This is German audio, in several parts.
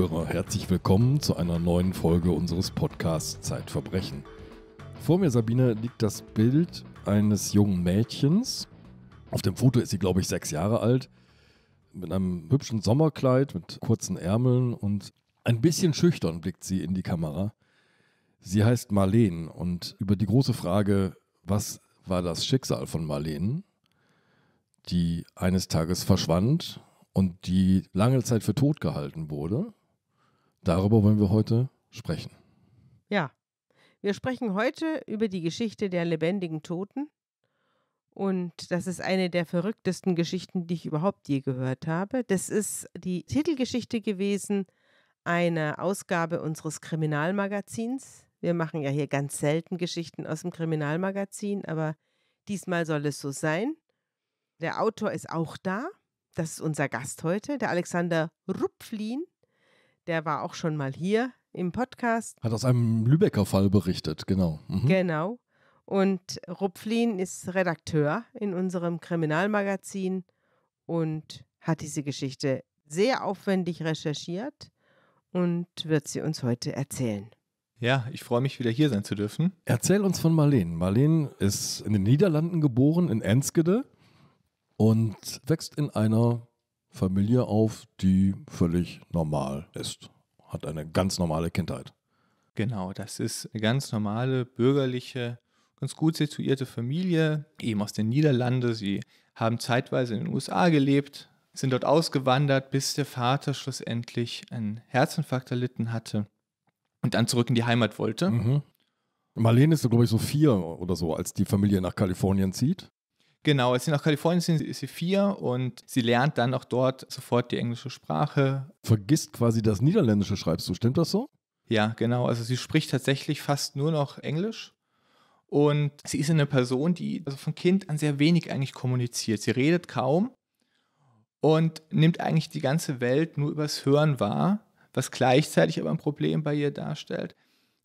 Zuhörer, herzlich willkommen zu einer neuen Folge unseres Podcasts Zeitverbrechen. Vor mir, Sabine, liegt das Bild eines jungen Mädchens. Auf dem Foto ist sie, glaube ich, sechs Jahre alt. Mit einem hübschen Sommerkleid, mit kurzen Ärmeln und ein bisschen schüchtern blickt sie in die Kamera. Sie heißt Marleen und über die große Frage, was war das Schicksal von Marleen, die eines Tages verschwand und die lange Zeit für tot gehalten wurde, Darüber wollen wir heute sprechen. Ja, wir sprechen heute über die Geschichte der lebendigen Toten. Und das ist eine der verrücktesten Geschichten, die ich überhaupt je gehört habe. Das ist die Titelgeschichte gewesen einer Ausgabe unseres Kriminalmagazins. Wir machen ja hier ganz selten Geschichten aus dem Kriminalmagazin, aber diesmal soll es so sein. Der Autor ist auch da. Das ist unser Gast heute, der Alexander Rupflin der war auch schon mal hier im Podcast. Hat aus einem Lübecker Fall berichtet, genau. Mhm. Genau. Und Rupflin ist Redakteur in unserem Kriminalmagazin und hat diese Geschichte sehr aufwendig recherchiert und wird sie uns heute erzählen. Ja, ich freue mich, wieder hier sein zu dürfen. Erzähl uns von Marleen. Marleen ist in den Niederlanden geboren, in Enskede und wächst in einer Familie auf, die völlig normal ist, hat eine ganz normale Kindheit. Genau, das ist eine ganz normale, bürgerliche, ganz gut situierte Familie, eben aus den Niederlanden. Sie haben zeitweise in den USA gelebt, sind dort ausgewandert, bis der Vater schlussendlich einen Herzinfarkt erlitten hatte und dann zurück in die Heimat wollte. Mhm. Marlene ist, glaube ich, so vier oder so, als die Familie nach Kalifornien zieht. Genau, als sie nach Kalifornien sind, ist sie vier und sie lernt dann auch dort sofort die englische Sprache. Vergisst quasi das Niederländische, schreibst du, stimmt das so? Ja, genau. Also sie spricht tatsächlich fast nur noch Englisch. Und sie ist eine Person, die also von Kind an sehr wenig eigentlich kommuniziert. Sie redet kaum und nimmt eigentlich die ganze Welt nur übers Hören wahr, was gleichzeitig aber ein Problem bei ihr darstellt,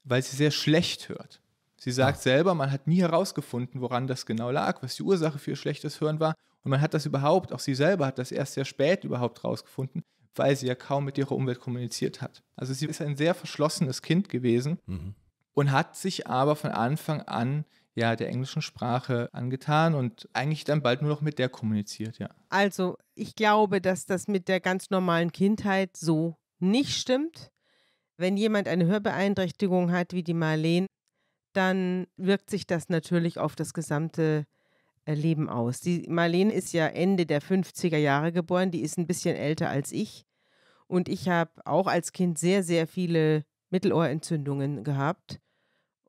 weil sie sehr schlecht hört. Sie sagt selber, man hat nie herausgefunden, woran das genau lag, was die Ursache für ihr schlechtes Hören war. Und man hat das überhaupt, auch sie selber hat das erst sehr spät überhaupt herausgefunden, weil sie ja kaum mit ihrer Umwelt kommuniziert hat. Also sie ist ein sehr verschlossenes Kind gewesen mhm. und hat sich aber von Anfang an ja der englischen Sprache angetan und eigentlich dann bald nur noch mit der kommuniziert, ja. Also ich glaube, dass das mit der ganz normalen Kindheit so nicht stimmt. Wenn jemand eine Hörbeeinträchtigung hat wie die Marleen, dann wirkt sich das natürlich auf das gesamte äh, Leben aus. Die Marlene ist ja Ende der 50er Jahre geboren, die ist ein bisschen älter als ich. Und ich habe auch als Kind sehr, sehr viele Mittelohrentzündungen gehabt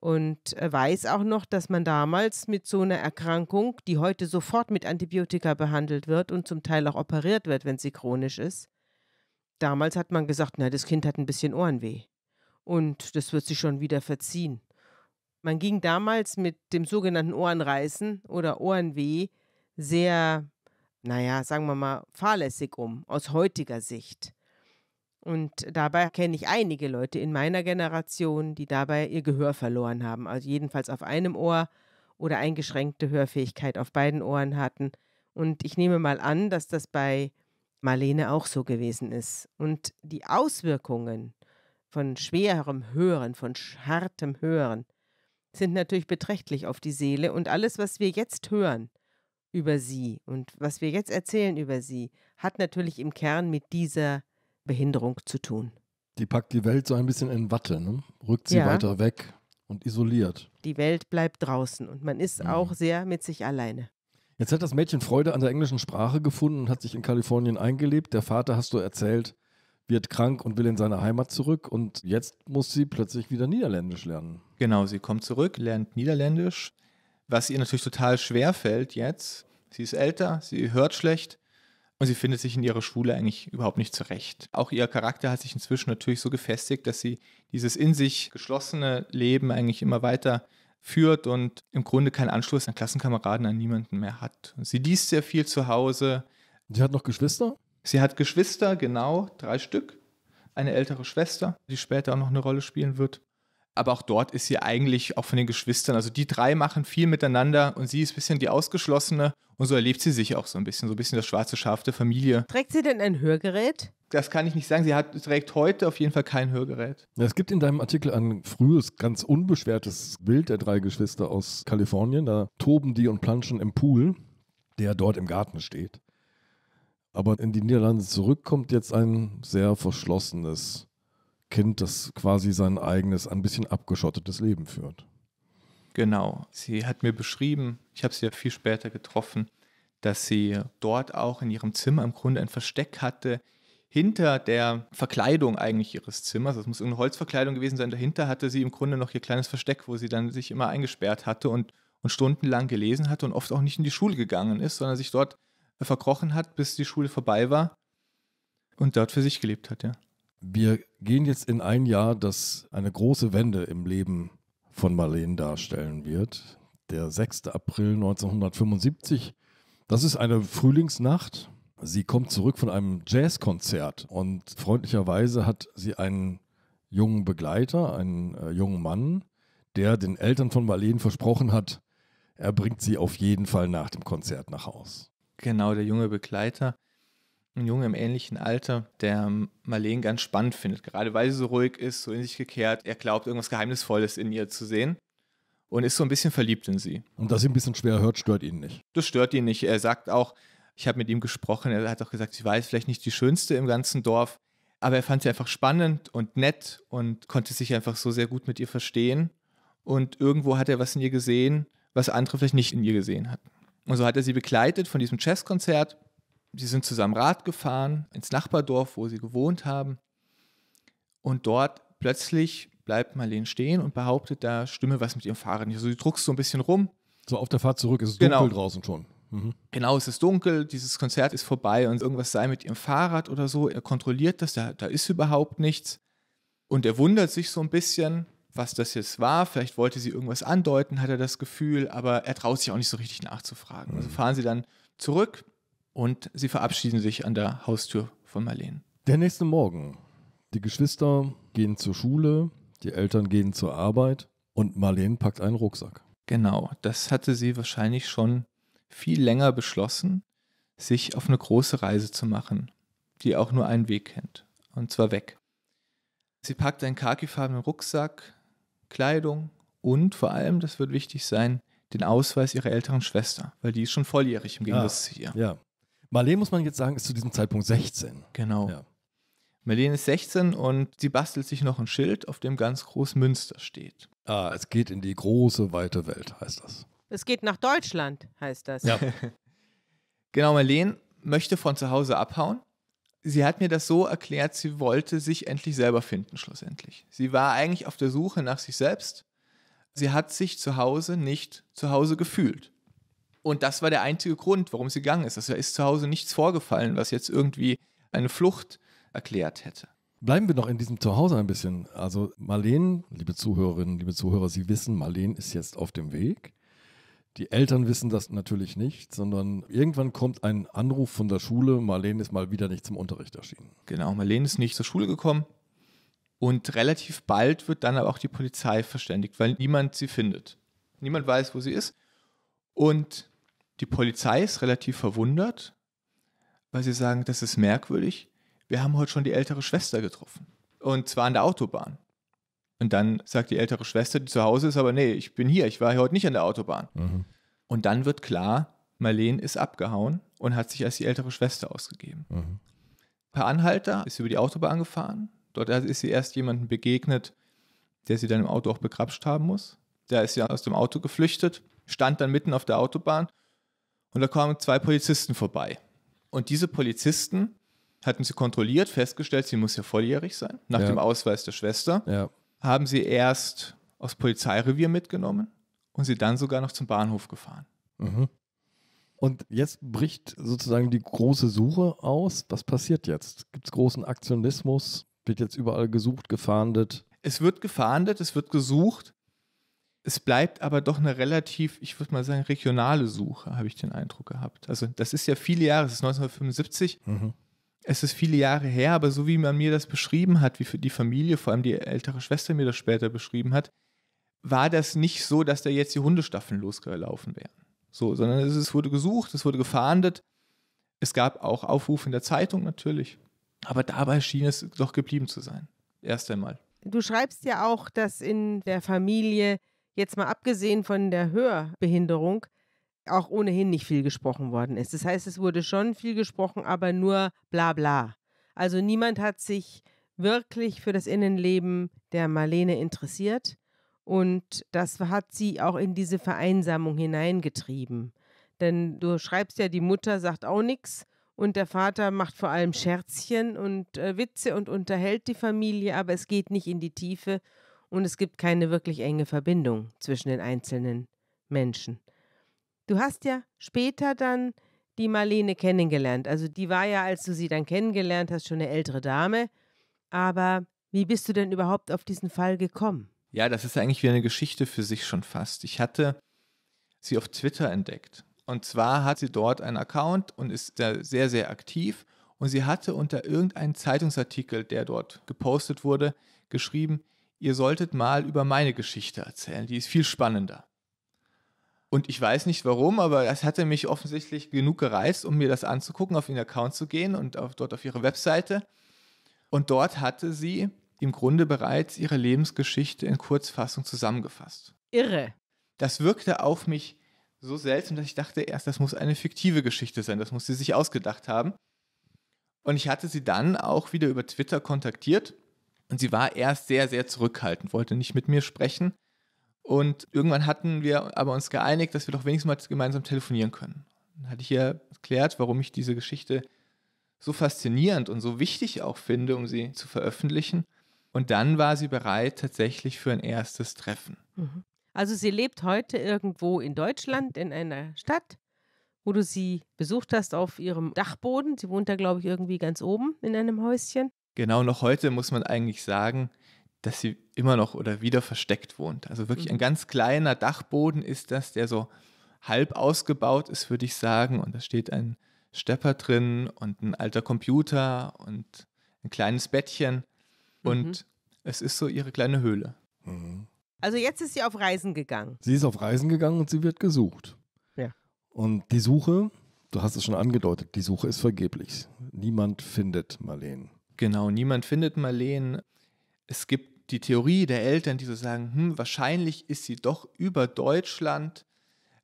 und äh, weiß auch noch, dass man damals mit so einer Erkrankung, die heute sofort mit Antibiotika behandelt wird und zum Teil auch operiert wird, wenn sie chronisch ist, damals hat man gesagt, na, das Kind hat ein bisschen Ohrenweh und das wird sich schon wieder verziehen. Man ging damals mit dem sogenannten Ohrenreißen oder Ohrenweh sehr, naja, sagen wir mal, fahrlässig um, aus heutiger Sicht. Und dabei kenne ich einige Leute in meiner Generation, die dabei ihr Gehör verloren haben, also jedenfalls auf einem Ohr oder eingeschränkte Hörfähigkeit auf beiden Ohren hatten. Und ich nehme mal an, dass das bei Marlene auch so gewesen ist. Und die Auswirkungen von schwerem Hören, von hartem Hören, sind natürlich beträchtlich auf die Seele und alles, was wir jetzt hören über sie und was wir jetzt erzählen über sie, hat natürlich im Kern mit dieser Behinderung zu tun. Die packt die Welt so ein bisschen in Watte, ne? rückt sie ja. weiter weg und isoliert. Die Welt bleibt draußen und man ist mhm. auch sehr mit sich alleine. Jetzt hat das Mädchen Freude an der englischen Sprache gefunden und hat sich in Kalifornien eingelebt. Der Vater, hast du erzählt, wird krank und will in seine Heimat zurück und jetzt muss sie plötzlich wieder Niederländisch lernen. Genau, sie kommt zurück, lernt Niederländisch, was ihr natürlich total schwer fällt jetzt. Sie ist älter, sie hört schlecht und sie findet sich in ihrer Schule eigentlich überhaupt nicht zurecht. Auch ihr Charakter hat sich inzwischen natürlich so gefestigt, dass sie dieses in sich geschlossene Leben eigentlich immer weiter führt und im Grunde keinen Anschluss an Klassenkameraden, an niemanden mehr hat. Sie liest sehr viel zu Hause. Sie hat noch Geschwister? Sie hat Geschwister, genau, drei Stück. Eine ältere Schwester, die später auch noch eine Rolle spielen wird. Aber auch dort ist sie eigentlich auch von den Geschwistern. Also die drei machen viel miteinander und sie ist ein bisschen die Ausgeschlossene. Und so erlebt sie sich auch so ein bisschen, so ein bisschen das schwarze Schaf der Familie. Trägt sie denn ein Hörgerät? Das kann ich nicht sagen. Sie hat, trägt heute auf jeden Fall kein Hörgerät. Ja, es gibt in deinem Artikel ein frühes, ganz unbeschwertes Bild der drei Geschwister aus Kalifornien. Da toben die und planschen im Pool, der dort im Garten steht. Aber in die Niederlande zurückkommt jetzt ein sehr verschlossenes Kind, das quasi sein eigenes, ein bisschen abgeschottetes Leben führt. Genau. Sie hat mir beschrieben, ich habe sie ja viel später getroffen, dass sie dort auch in ihrem Zimmer im Grunde ein Versteck hatte, hinter der Verkleidung eigentlich ihres Zimmers. Das muss irgendeine Holzverkleidung gewesen sein. Dahinter hatte sie im Grunde noch ihr kleines Versteck, wo sie dann sich immer eingesperrt hatte und, und stundenlang gelesen hatte und oft auch nicht in die Schule gegangen ist, sondern sich dort verkrochen hat, bis die Schule vorbei war und dort für sich gelebt hat, ja. Wir gehen jetzt in ein Jahr, das eine große Wende im Leben von Marlene darstellen wird. Der 6. April 1975. Das ist eine Frühlingsnacht. Sie kommt zurück von einem Jazzkonzert und freundlicherweise hat sie einen jungen Begleiter, einen äh, jungen Mann, der den Eltern von Marlene versprochen hat, er bringt sie auf jeden Fall nach dem Konzert nach Haus. Genau, der junge Begleiter. Ein Junge im ähnlichen Alter, der Marleen ganz spannend findet, gerade weil sie so ruhig ist, so in sich gekehrt. Er glaubt, irgendwas Geheimnisvolles in ihr zu sehen und ist so ein bisschen verliebt in sie. Und dass sie ein bisschen schwer hört, stört ihn nicht. Das stört ihn nicht. Er sagt auch, ich habe mit ihm gesprochen, er hat auch gesagt, sie war vielleicht nicht die schönste im ganzen Dorf, aber er fand sie einfach spannend und nett und konnte sich einfach so sehr gut mit ihr verstehen. Und irgendwo hat er was in ihr gesehen, was andere vielleicht nicht in ihr gesehen hatten. Und so hat er sie begleitet von diesem Jazzkonzert. Sie sind zusammen Rad gefahren ins Nachbardorf, wo sie gewohnt haben. Und dort plötzlich bleibt Marlene stehen und behauptet, da stimme was mit ihrem Fahrrad nicht. Also sie druckst so ein bisschen rum. So auf der Fahrt zurück ist es genau. dunkel draußen schon. Mhm. Genau, es ist dunkel, dieses Konzert ist vorbei und irgendwas sei mit ihrem Fahrrad oder so. Er kontrolliert das, da, da ist überhaupt nichts. Und er wundert sich so ein bisschen, was das jetzt war. Vielleicht wollte sie irgendwas andeuten, hat er das Gefühl, aber er traut sich auch nicht so richtig nachzufragen. Also mhm. fahren sie dann zurück und sie verabschieden sich an der Haustür von Marlene. Der nächste Morgen. Die Geschwister gehen zur Schule, die Eltern gehen zur Arbeit und Marlene packt einen Rucksack. Genau, das hatte sie wahrscheinlich schon viel länger beschlossen, sich auf eine große Reise zu machen, die auch nur einen Weg kennt, und zwar weg. Sie packt einen khakifarbenen Rucksack, Kleidung und vor allem, das wird wichtig sein, den Ausweis ihrer älteren Schwester, weil die ist schon volljährig im Gegensatz ah, zu ihr. Ja. Marlene, muss man jetzt sagen, ist zu diesem Zeitpunkt 16. Genau. Ja. Marlene ist 16 und sie bastelt sich noch ein Schild, auf dem ganz groß Münster steht. Ah, es geht in die große, weite Welt, heißt das. Es geht nach Deutschland, heißt das. Ja. genau, Marlene möchte von zu Hause abhauen sie hat mir das so erklärt, sie wollte sich endlich selber finden, schlussendlich. Sie war eigentlich auf der Suche nach sich selbst. Sie hat sich zu Hause nicht zu Hause gefühlt. Und das war der einzige Grund, warum sie gegangen ist. Es also ist zu Hause nichts vorgefallen, was jetzt irgendwie eine Flucht erklärt hätte. Bleiben wir noch in diesem Zuhause ein bisschen. Also Marleen, liebe Zuhörerinnen, liebe Zuhörer, Sie wissen, Marleen ist jetzt auf dem Weg. Die Eltern wissen das natürlich nicht, sondern irgendwann kommt ein Anruf von der Schule, Marlene ist mal wieder nicht zum Unterricht erschienen. Genau, Marlene ist nicht zur Schule gekommen und relativ bald wird dann aber auch die Polizei verständigt, weil niemand sie findet. Niemand weiß, wo sie ist. Und die Polizei ist relativ verwundert, weil sie sagen, das ist merkwürdig. Wir haben heute schon die ältere Schwester getroffen. Und zwar an der Autobahn. Und dann sagt die ältere Schwester, die zu Hause ist, aber nee, ich bin hier, ich war hier heute nicht an der Autobahn. Mhm. Und dann wird klar, Marlene ist abgehauen und hat sich als die ältere Schwester ausgegeben. Mhm. Per Anhalter ist sie über die Autobahn gefahren. Dort ist sie erst jemandem begegnet, der sie dann im Auto auch begrapscht haben muss. Da ist sie aus dem Auto geflüchtet, stand dann mitten auf der Autobahn und da kamen zwei Polizisten vorbei. Und diese Polizisten hatten sie kontrolliert, festgestellt, sie muss ja volljährig sein, nach ja. dem Ausweis der Schwester. Ja haben sie erst aufs Polizeirevier mitgenommen und sie dann sogar noch zum Bahnhof gefahren. Mhm. Und jetzt bricht sozusagen die große Suche aus. Was passiert jetzt? Gibt es großen Aktionismus? Wird jetzt überall gesucht, gefahndet? Es wird gefahndet, es wird gesucht. Es bleibt aber doch eine relativ, ich würde mal sagen, regionale Suche, habe ich den Eindruck gehabt. Also das ist ja viele Jahre, es ist 1975. Mhm es ist viele Jahre her, aber so wie man mir das beschrieben hat, wie die Familie, vor allem die ältere Schwester mir das später beschrieben hat, war das nicht so, dass da jetzt die Hundestaffeln losgelaufen wären. So, sondern es wurde gesucht, es wurde gefahndet. Es gab auch Aufrufe in der Zeitung natürlich. Aber dabei schien es doch geblieben zu sein. Erst einmal. Du schreibst ja auch, dass in der Familie, jetzt mal abgesehen von der Hörbehinderung, auch ohnehin nicht viel gesprochen worden ist. Das heißt, es wurde schon viel gesprochen, aber nur bla bla. Also niemand hat sich wirklich für das Innenleben der Marlene interessiert und das hat sie auch in diese Vereinsamung hineingetrieben. Denn du schreibst ja, die Mutter sagt auch nichts und der Vater macht vor allem Scherzchen und äh, Witze und unterhält die Familie, aber es geht nicht in die Tiefe und es gibt keine wirklich enge Verbindung zwischen den einzelnen Menschen. Du hast ja später dann die Marlene kennengelernt. Also die war ja, als du sie dann kennengelernt hast, schon eine ältere Dame. Aber wie bist du denn überhaupt auf diesen Fall gekommen? Ja, das ist eigentlich wie eine Geschichte für sich schon fast. Ich hatte sie auf Twitter entdeckt. Und zwar hat sie dort einen Account und ist da sehr, sehr aktiv. Und sie hatte unter irgendeinem Zeitungsartikel, der dort gepostet wurde, geschrieben, ihr solltet mal über meine Geschichte erzählen, die ist viel spannender. Und ich weiß nicht warum, aber das hatte mich offensichtlich genug gereizt, um mir das anzugucken, auf ihren Account zu gehen und auf, dort auf ihre Webseite. Und dort hatte sie im Grunde bereits ihre Lebensgeschichte in Kurzfassung zusammengefasst. Irre. Das wirkte auf mich so seltsam, dass ich dachte erst, das muss eine fiktive Geschichte sein, das muss sie sich ausgedacht haben. Und ich hatte sie dann auch wieder über Twitter kontaktiert und sie war erst sehr, sehr zurückhaltend, wollte nicht mit mir sprechen. Und irgendwann hatten wir aber uns geeinigt, dass wir doch wenigstens mal gemeinsam telefonieren können. Dann hatte ich ihr erklärt, warum ich diese Geschichte so faszinierend und so wichtig auch finde, um sie zu veröffentlichen. Und dann war sie bereit tatsächlich für ein erstes Treffen. Mhm. Also sie lebt heute irgendwo in Deutschland, in einer Stadt, wo du sie besucht hast auf ihrem Dachboden. Sie wohnt da, glaube ich, irgendwie ganz oben in einem Häuschen. Genau, noch heute muss man eigentlich sagen, dass sie immer noch oder wieder versteckt wohnt. Also wirklich ein mhm. ganz kleiner Dachboden ist das, der so halb ausgebaut ist, würde ich sagen. Und da steht ein Stepper drin und ein alter Computer und ein kleines Bettchen. Und mhm. es ist so ihre kleine Höhle. Mhm. Also jetzt ist sie auf Reisen gegangen. Sie ist auf Reisen gegangen und sie wird gesucht. Ja. Und die Suche, du hast es schon angedeutet, die Suche ist vergeblich. Niemand findet Marleen. Genau, niemand findet Marleen. Es gibt die Theorie der Eltern, die so sagen, hm, wahrscheinlich ist sie doch über Deutschland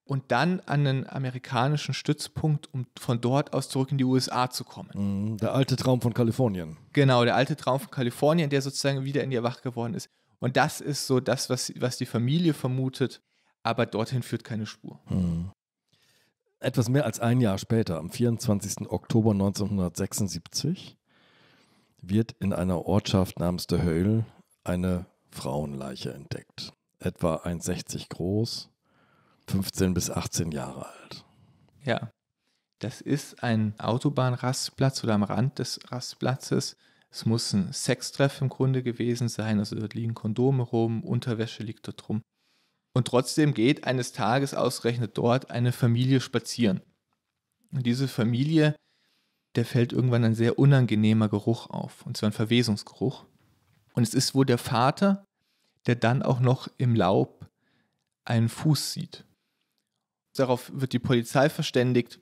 und dann an einen amerikanischen Stützpunkt, um von dort aus zurück in die USA zu kommen. Mhm, der alte Traum von Kalifornien. Genau, der alte Traum von Kalifornien, der sozusagen wieder in ihr wach geworden ist. Und das ist so das, was, was die Familie vermutet, aber dorthin führt keine Spur. Hm. Etwas mehr als ein Jahr später, am 24. Oktober 1976, wird in einer Ortschaft namens De Höll eine Frauenleiche entdeckt. Etwa 1,60 groß, 15 bis 18 Jahre alt. Ja, das ist ein Autobahnrastplatz oder am Rand des Rastplatzes. Es muss ein Sextreff im Grunde gewesen sein. Also dort liegen Kondome rum, Unterwäsche liegt dort rum. Und trotzdem geht eines Tages ausgerechnet dort eine Familie spazieren. Und diese Familie, der fällt irgendwann ein sehr unangenehmer Geruch auf, und zwar ein Verwesungsgeruch. Und es ist wohl der Vater, der dann auch noch im Laub einen Fuß sieht. Darauf wird die Polizei verständigt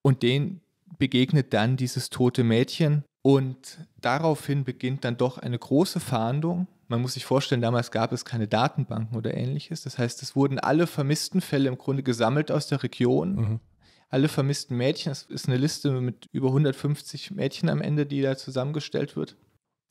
und denen begegnet dann dieses tote Mädchen und daraufhin beginnt dann doch eine große Fahndung. Man muss sich vorstellen, damals gab es keine Datenbanken oder ähnliches. Das heißt, es wurden alle vermissten Fälle im Grunde gesammelt aus der Region. Mhm. Alle vermissten Mädchen, das ist eine Liste mit über 150 Mädchen am Ende, die da zusammengestellt wird.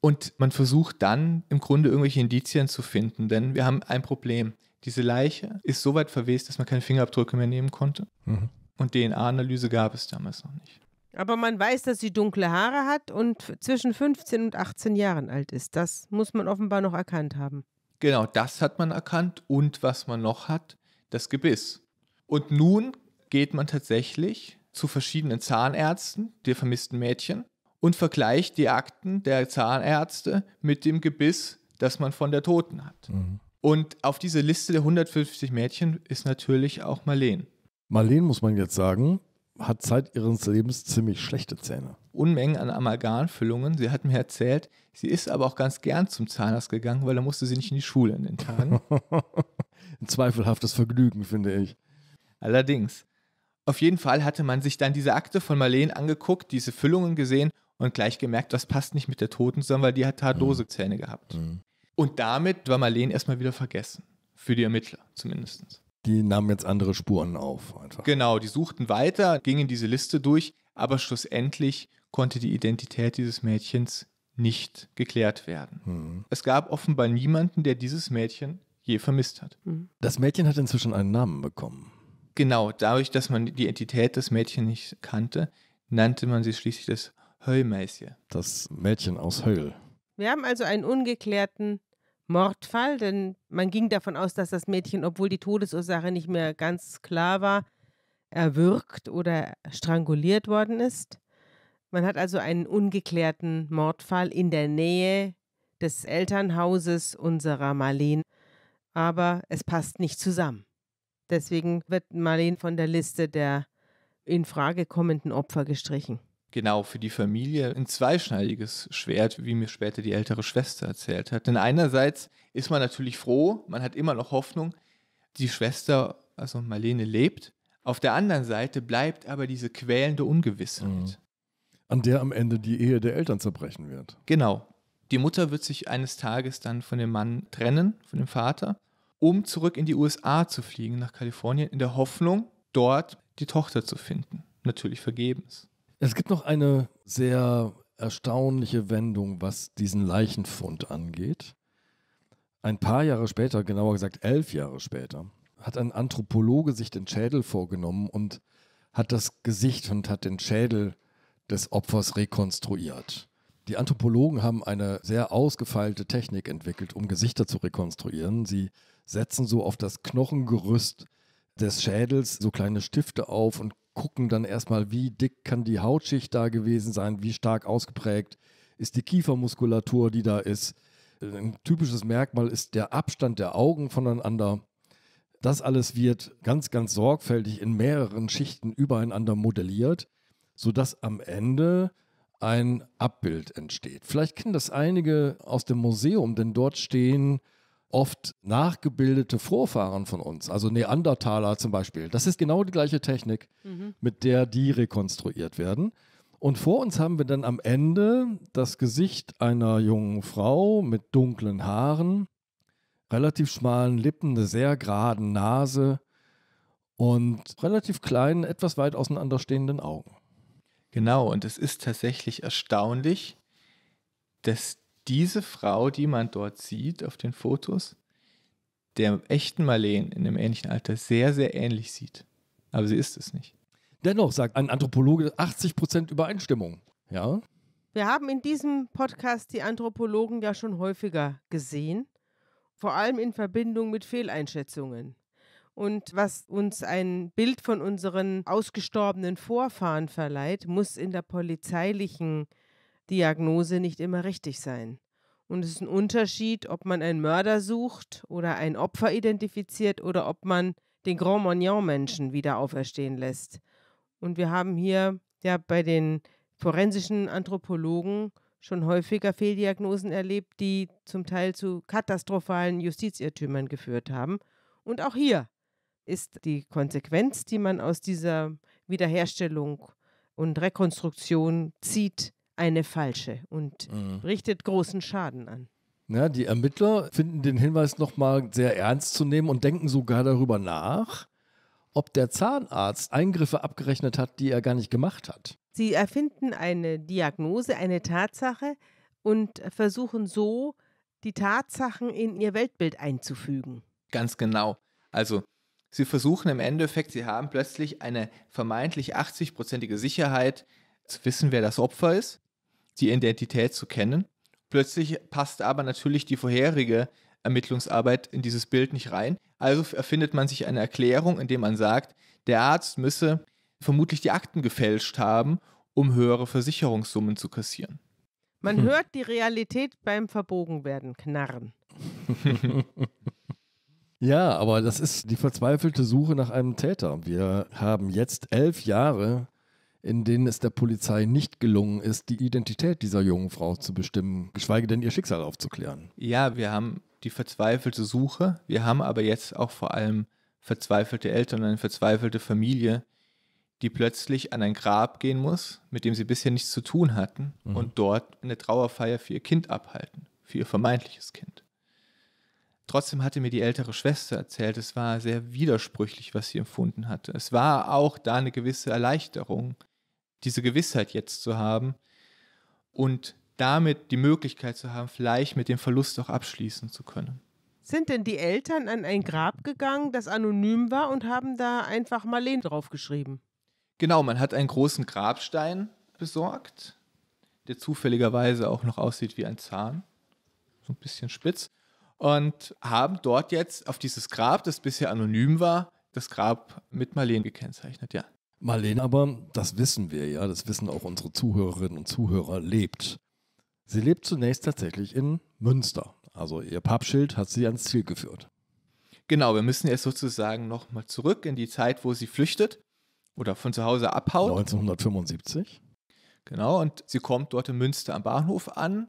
Und man versucht dann im Grunde irgendwelche Indizien zu finden, denn wir haben ein Problem. Diese Leiche ist so weit verwest, dass man keine Fingerabdrücke mehr nehmen konnte. Mhm. Und DNA-Analyse gab es damals noch nicht. Aber man weiß, dass sie dunkle Haare hat und zwischen 15 und 18 Jahren alt ist. Das muss man offenbar noch erkannt haben. Genau, das hat man erkannt. Und was man noch hat, das Gebiss. Und nun geht man tatsächlich zu verschiedenen Zahnärzten der vermissten Mädchen und vergleicht die Akten der Zahnärzte mit dem Gebiss, das man von der Toten hat. Mhm. Und auf diese Liste der 150 Mädchen ist natürlich auch Marleen. Marleen, muss man jetzt sagen, hat seit ihres Lebens ziemlich schlechte Zähne. Unmengen an Amalgamfüllungen. Sie hat mir erzählt, sie ist aber auch ganz gern zum Zahnarzt gegangen, weil da musste sie nicht in die Schule in den Tagen. Ein zweifelhaftes Vergnügen, finde ich. Allerdings. Auf jeden Fall hatte man sich dann diese Akte von Marleen angeguckt, diese Füllungen gesehen und gleich gemerkt, das passt nicht mit der Toten zusammen, weil die hat Hardose-Zähne mhm. gehabt. Mhm. Und damit war Marlene erstmal wieder vergessen. Für die Ermittler zumindest. Die nahmen jetzt andere Spuren auf einfach. Genau, die suchten weiter, gingen diese Liste durch, aber schlussendlich konnte die Identität dieses Mädchens nicht geklärt werden. Mhm. Es gab offenbar niemanden, der dieses Mädchen je vermisst hat. Mhm. Das Mädchen hat inzwischen einen Namen bekommen. Genau, dadurch, dass man die Identität des Mädchens nicht kannte, nannte man sie schließlich das Höllmeisje. Das Mädchen aus Höll. Wir haben also einen ungeklärten Mordfall, denn man ging davon aus, dass das Mädchen, obwohl die Todesursache nicht mehr ganz klar war, erwürgt oder stranguliert worden ist. Man hat also einen ungeklärten Mordfall in der Nähe des Elternhauses unserer Marleen, aber es passt nicht zusammen. Deswegen wird Marleen von der Liste der in Frage kommenden Opfer gestrichen genau für die Familie ein zweischneidiges Schwert, wie mir später die ältere Schwester erzählt hat. Denn einerseits ist man natürlich froh, man hat immer noch Hoffnung, die Schwester, also Marlene, lebt. Auf der anderen Seite bleibt aber diese quälende Ungewissheit. Mhm. An der am Ende die Ehe der Eltern zerbrechen wird. Genau. Die Mutter wird sich eines Tages dann von dem Mann trennen, von dem Vater, um zurück in die USA zu fliegen, nach Kalifornien, in der Hoffnung, dort die Tochter zu finden. Natürlich vergebens. Es gibt noch eine sehr erstaunliche Wendung, was diesen Leichenfund angeht. Ein paar Jahre später, genauer gesagt elf Jahre später, hat ein Anthropologe sich den Schädel vorgenommen und hat das Gesicht und hat den Schädel des Opfers rekonstruiert. Die Anthropologen haben eine sehr ausgefeilte Technik entwickelt, um Gesichter zu rekonstruieren. Sie setzen so auf das Knochengerüst des Schädels so kleine Stifte auf und gucken dann erstmal, wie dick kann die Hautschicht da gewesen sein, wie stark ausgeprägt ist die Kiefermuskulatur, die da ist. Ein typisches Merkmal ist der Abstand der Augen voneinander. Das alles wird ganz, ganz sorgfältig in mehreren Schichten übereinander modelliert, sodass am Ende ein Abbild entsteht. Vielleicht kennen das einige aus dem Museum, denn dort stehen oft nachgebildete Vorfahren von uns, also Neandertaler zum Beispiel. Das ist genau die gleiche Technik, mhm. mit der die rekonstruiert werden. Und vor uns haben wir dann am Ende das Gesicht einer jungen Frau mit dunklen Haaren, relativ schmalen Lippen, eine sehr geraden Nase und relativ kleinen, etwas weit auseinanderstehenden Augen. Genau, und es ist tatsächlich erstaunlich, dass diese Frau, die man dort sieht auf den Fotos, der echten Marleen in einem ähnlichen Alter sehr, sehr ähnlich sieht. Aber sie ist es nicht. Dennoch sagt ein Anthropologe 80 Prozent Übereinstimmung. Ja? Wir haben in diesem Podcast die Anthropologen ja schon häufiger gesehen, vor allem in Verbindung mit Fehleinschätzungen. Und was uns ein Bild von unseren ausgestorbenen Vorfahren verleiht, muss in der polizeilichen Diagnose nicht immer richtig sein. Und es ist ein Unterschied, ob man einen Mörder sucht oder ein Opfer identifiziert oder ob man den Grand Magnan-Menschen wieder auferstehen lässt. Und wir haben hier ja bei den forensischen Anthropologen schon häufiger Fehldiagnosen erlebt, die zum Teil zu katastrophalen Justizirrtümern geführt haben. Und auch hier ist die Konsequenz, die man aus dieser Wiederherstellung und Rekonstruktion zieht, eine falsche und mhm. richtet großen Schaden an. Ja, die Ermittler finden den Hinweis nochmal sehr ernst zu nehmen und denken sogar darüber nach, ob der Zahnarzt Eingriffe abgerechnet hat, die er gar nicht gemacht hat. Sie erfinden eine Diagnose, eine Tatsache und versuchen so, die Tatsachen in ihr Weltbild einzufügen. Ganz genau. Also sie versuchen im Endeffekt, sie haben plötzlich eine vermeintlich 80-prozentige Sicherheit, zu wissen, wer das Opfer ist, die Identität zu kennen. Plötzlich passt aber natürlich die vorherige Ermittlungsarbeit in dieses Bild nicht rein. Also erfindet man sich eine Erklärung, indem man sagt, der Arzt müsse vermutlich die Akten gefälscht haben, um höhere Versicherungssummen zu kassieren. Man hm. hört die Realität beim Verbogenwerden knarren. ja, aber das ist die verzweifelte Suche nach einem Täter. Wir haben jetzt elf Jahre in denen es der Polizei nicht gelungen ist, die Identität dieser jungen Frau zu bestimmen, geschweige denn ihr Schicksal aufzuklären. Ja, wir haben die verzweifelte Suche, wir haben aber jetzt auch vor allem verzweifelte Eltern, und eine verzweifelte Familie, die plötzlich an ein Grab gehen muss, mit dem sie bisher nichts zu tun hatten mhm. und dort eine Trauerfeier für ihr Kind abhalten, für ihr vermeintliches Kind. Trotzdem hatte mir die ältere Schwester erzählt, es war sehr widersprüchlich, was sie empfunden hatte. Es war auch da eine gewisse Erleichterung, diese Gewissheit jetzt zu haben und damit die Möglichkeit zu haben, vielleicht mit dem Verlust auch abschließen zu können. Sind denn die Eltern an ein Grab gegangen, das anonym war und haben da einfach Marleen draufgeschrieben? Genau, man hat einen großen Grabstein besorgt, der zufälligerweise auch noch aussieht wie ein Zahn, so ein bisschen spitz, und haben dort jetzt auf dieses Grab, das bisher anonym war, das Grab mit Marleen gekennzeichnet, ja. Marlene aber, das wissen wir ja, das wissen auch unsere Zuhörerinnen und Zuhörer, lebt. Sie lebt zunächst tatsächlich in Münster. Also ihr Pappschild hat sie ans Ziel geführt. Genau, wir müssen jetzt sozusagen nochmal zurück in die Zeit, wo sie flüchtet oder von zu Hause abhaut. 1975. Genau, und sie kommt dort in Münster am Bahnhof an